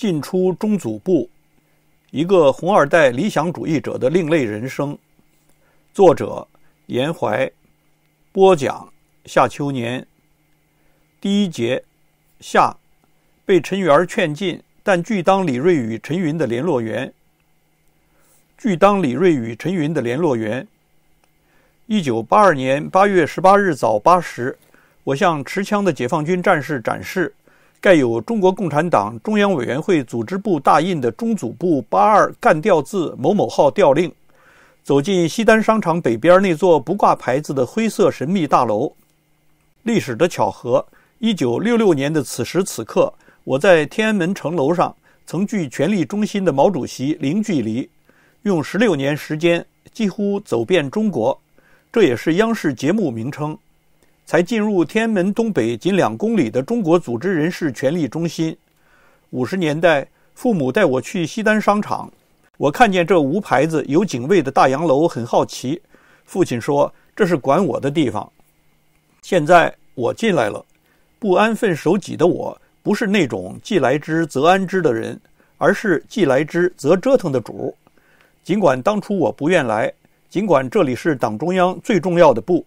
进出中组部，一个红二代理想主义者的另类人生。作者：严怀。播讲：夏秋年。第一节：夏，被陈元劝进，但拒当李瑞与陈云的联络员。拒当李瑞与陈云的联络员。一九八二年八月十八日早八时，我向持枪的解放军战士展示。盖有中国共产党中央委员会组织部大印的中组部八二干调字某某号调令，走进西单商场北边那座不挂牌子的灰色神秘大楼。历史的巧合，一九六六年的此时此刻，我在天安门城楼上曾距权力中心的毛主席零距离。用十六年时间，几乎走遍中国，这也是央视节目名称。才进入天安门东北仅两公里的中国组织人事权力中心。五十年代，父母带我去西单商场，我看见这无牌子、有警卫的大洋楼，很好奇。父亲说：“这是管我的地方。”现在我进来了，不安分守己的我不是那种既来之则安之的人，而是既来之则折腾的主。尽管当初我不愿来，尽管这里是党中央最重要的部。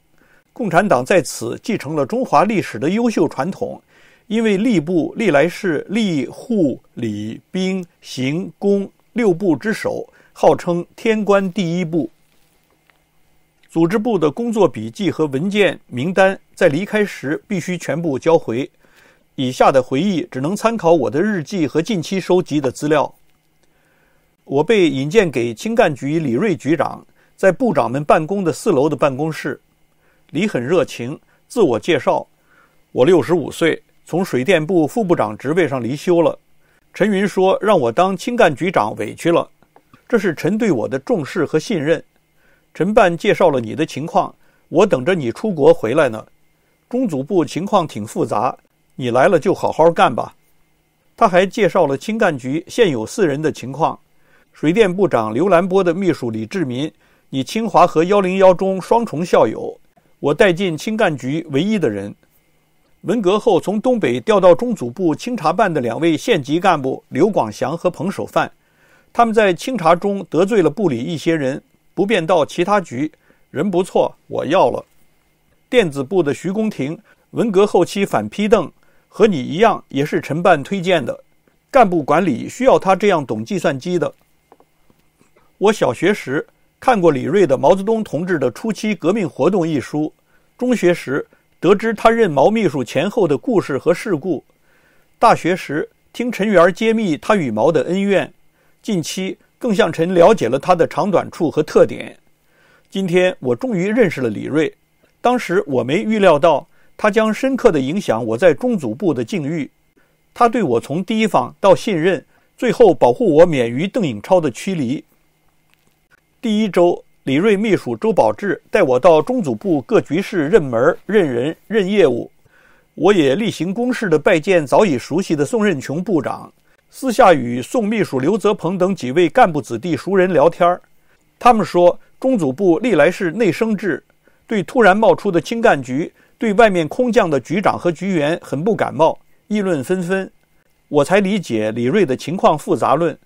共产党在此继承了中华历史的优秀传统，因为吏部历来是吏、户、礼、兵、刑、工六部之首，号称“天官第一部”。组织部的工作笔记和文件名单，在离开时必须全部交回。以下的回忆只能参考我的日记和近期收集的资料。我被引荐给青干局李瑞局长，在部长们办公的四楼的办公室。李很热情，自我介绍。我六十五岁，从水电部副部长职位上离休了。陈云说让我当清干局长，委屈了，这是陈对我的重视和信任。陈办介绍了你的情况，我等着你出国回来呢。中组部情况挺复杂，你来了就好好干吧。他还介绍了清干局现有四人的情况：水电部长刘兰波的秘书李志民，你清华和幺零幺中双重校友。我带进清干局唯一的人，文革后从东北调到中组部清查办的两位县级干部刘广祥和彭守范，他们在清查中得罪了部里一些人，不便到其他局，人不错，我要了。电子部的徐公廷，文革后期反批邓，和你一样也是陈办推荐的，干部管理需要他这样懂计算机的。我小学时。看过李瑞的《毛泽东同志的初期革命活动》一书，中学时得知他任毛秘书前后的故事和事故，大学时听陈元揭秘他与毛的恩怨，近期更向陈了解了他的长短处和特点。今天我终于认识了李瑞，当时我没预料到他将深刻地影响我在中组部的境遇，他对我从提防到信任，最后保护我免于邓颖超的驱离。第一周，李瑞秘书周宝志带我到中组部各局室认门、认人、认业务。我也例行公事的拜见早已熟悉的宋任穷部长，私下与宋秘书刘泽鹏等几位干部子弟熟人聊天儿。他们说中组部历来是内生制，对突然冒出的青干局、对外面空降的局长和局员很不感冒，议论纷纷。我才理解李瑞的情况复杂论。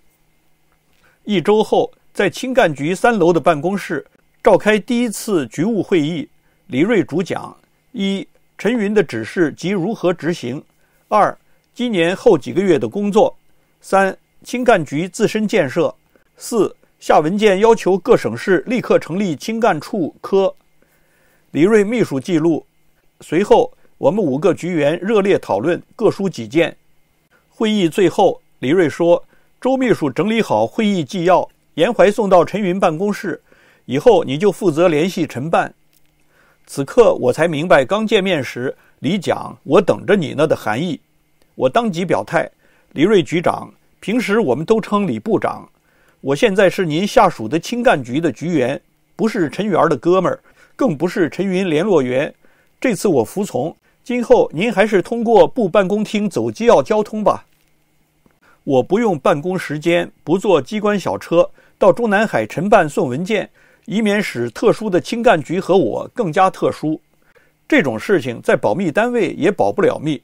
一周后。在青干局三楼的办公室召开第一次局务会议，李锐主讲：一、陈云的指示及如何执行；二、今年后几个月的工作；三、青干局自身建设；四、下文件要求各省市立刻成立青干处科。李锐秘书记录。随后，我们五个局员热烈讨论，各抒己见。会议最后，李锐说：“周秘书整理好会议纪要。”严怀送到陈云办公室以后，你就负责联系陈办。此刻我才明白，刚见面时李讲“我等着你呢”的含义。我当即表态：“李瑞局长，平时我们都称李部长，我现在是您下属的青干局的局员，不是陈元的哥们儿，更不是陈云联络员。这次我服从，今后您还是通过部办公厅走机要交通吧。我不用办公时间，不坐机关小车。”到中南海承办送文件，以免使特殊的清干局和我更加特殊。这种事情在保密单位也保不了密。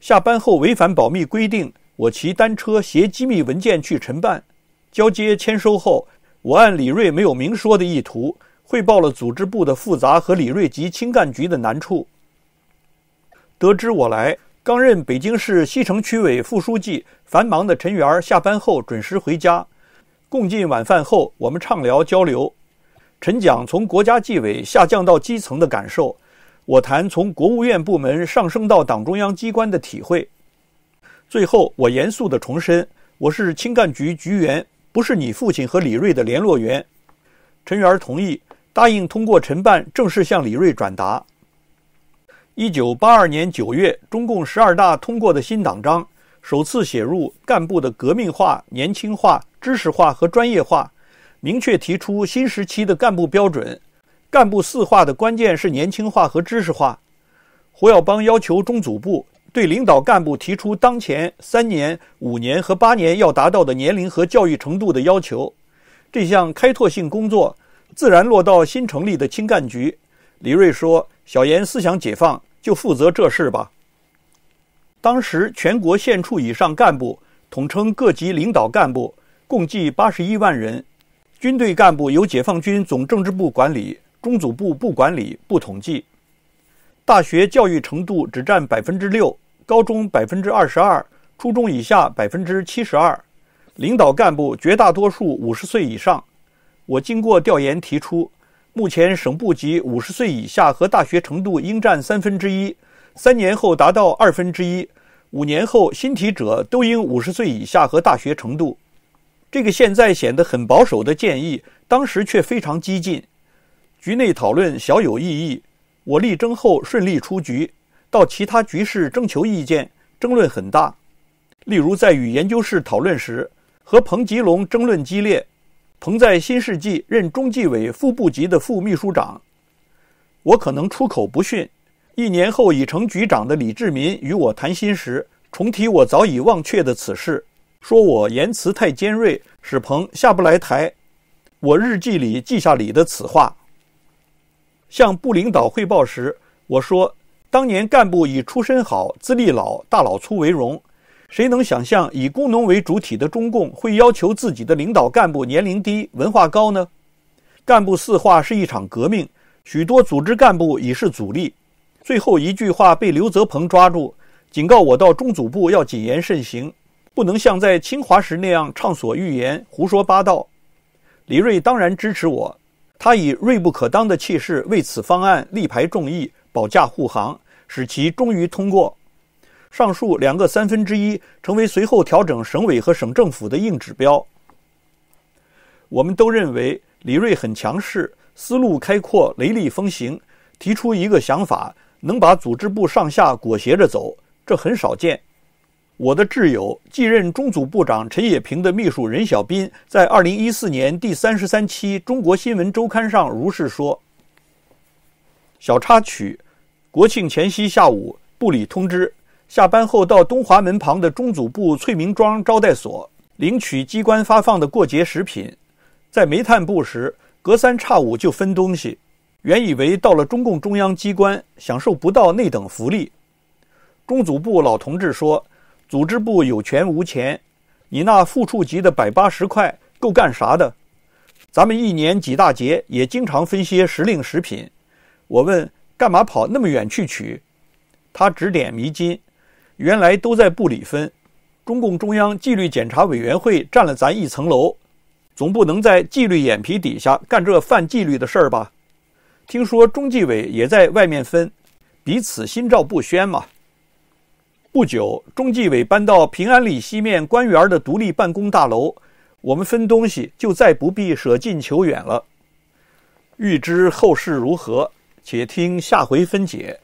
下班后违反保密规定，我骑单车携机密文件去承办交接签收后，我按李瑞没有明说的意图，汇报了组织部的复杂和李瑞及清干局的难处。得知我来，刚任北京市西城区委副书记繁忙的陈元儿下班后准时回家。共进晚饭后，我们畅聊交流。陈讲从国家纪委下降到基层的感受，我谈从国务院部门上升到党中央机关的体会。最后，我严肃地重申：我是青干局局员，不是你父亲和李瑞的联络员。陈元同意，答应通过陈办正式向李瑞转达。一九八二年九月，中共十二大通过的新党章。首次写入干部的革命化、年轻化、知识化和专业化，明确提出新时期的干部标准。干部四化的关键是年轻化和知识化。胡耀邦要求中组部对领导干部提出当前、三年、五年和八年要达到的年龄和教育程度的要求。这项开拓性工作自然落到新成立的青干局。李锐说：“小严思想解放，就负责这事吧。”当时全国县处以上干部统称各级领导干部，共计八十一万人。军队干部由解放军总政治部管理，中组部不管理不统计。大学教育程度只占百分之六，高中百分之二十二，初中以下百分之七十二。领导干部绝大多数五十岁以上。我经过调研提出，目前省部级五十岁以下和大学程度应占三分之一。三年后达到二分之一，五年后新提者都应五十岁以下和大学程度。这个现在显得很保守的建议，当时却非常激进。局内讨论小有异议，我力争后顺利出局。到其他局室征求意见，争论很大。例如在与研究室讨论时，和彭吉龙争论激烈。彭在新世纪任中纪委副部级的副秘书长，我可能出口不逊。一年后，已成局长的李志民与我谈心时，重提我早已忘却的此事，说我言辞太尖锐，使朋下不来台。我日记里记下李的此话。向部领导汇报时，我说，当年干部以出身好、资历老、大老粗为荣，谁能想象以工农为主体的中共会要求自己的领导干部年龄低、文化高呢？干部四化是一场革命，许多组织干部已是阻力。最后一句话被刘泽鹏抓住，警告我到中组部要谨言慎行，不能像在清华时那样畅所欲言、胡说八道。李瑞当然支持我，他以锐不可当的气势为此方案力排众议、保驾护航，使其终于通过。上述两个三分之一成为随后调整省委和省政府的硬指标。我们都认为李瑞很强势，思路开阔，雷厉风行，提出一个想法。能把组织部上下裹挟着走，这很少见。我的挚友、继任中组部长陈野平的秘书任小斌，在2014年第33期《中国新闻周刊》上如是说。小插曲：国庆前夕下午，部里通知，下班后到东华门旁的中组部翠明庄招待所领取机关发放的过节食品。在煤炭部时，隔三差五就分东西。原以为到了中共中央机关，享受不到那等福利。中组部老同志说：“组织部有权无钱，你那副处级的百八十块够干啥的？咱们一年几大节也经常分些时令食品。我问，干嘛跑那么远去取？他指点迷津：原来都在部里分。中共中央纪律检查委员会占了咱一层楼，总不能在纪律眼皮底下干这犯纪律的事儿吧？”听说中纪委也在外面分，彼此心照不宣嘛。不久，中纪委搬到平安里西面官员的独立办公大楼，我们分东西就再不必舍近求远了。欲知后事如何，且听下回分解。